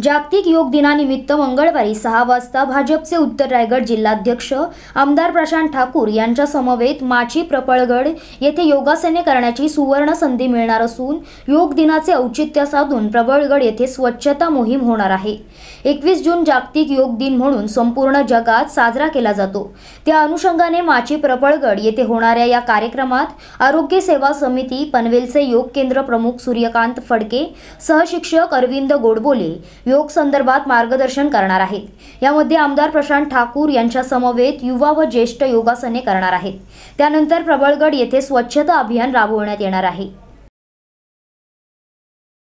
जागतिक योग दिनानिमित्त मंगळवारी सहा वाजता भाजपचे उत्तर रायगड जिल्हाध्यक्ष आमदार प्रशांत ठाकूर यांच्या समवेत माची प्रपळगड येथे योगासने करण्याची सुवर्ण संधी मिळणार असून योग दिनाचे औचित्य साधून प्रबळगड येथे स्वच्छता मोहीम होणार आहे एकवीस जून जागतिक योग दिन म्हणून संपूर्ण जगात साजरा केला जातो त्या अनुषंगाने माची प्रपळगड येथे होणाऱ्या या कार्यक्रमात आरोग्य सेवा समिती पनवेलचे योग केंद्र प्रमुख सूर्यकांत फडके सहशिक्षक अरविंद गोडबोले योग संदर्भात मार्गदर्शन करणार आहेत यामध्ये आमदार प्रशांत ठाकूर यांच्या समवेत युवा व ज्येष्ठ योगासने करणार आहेत त्यानंतर प्रबळगड येथे स्वच्छता अभियान राबवण्यात येणार आहे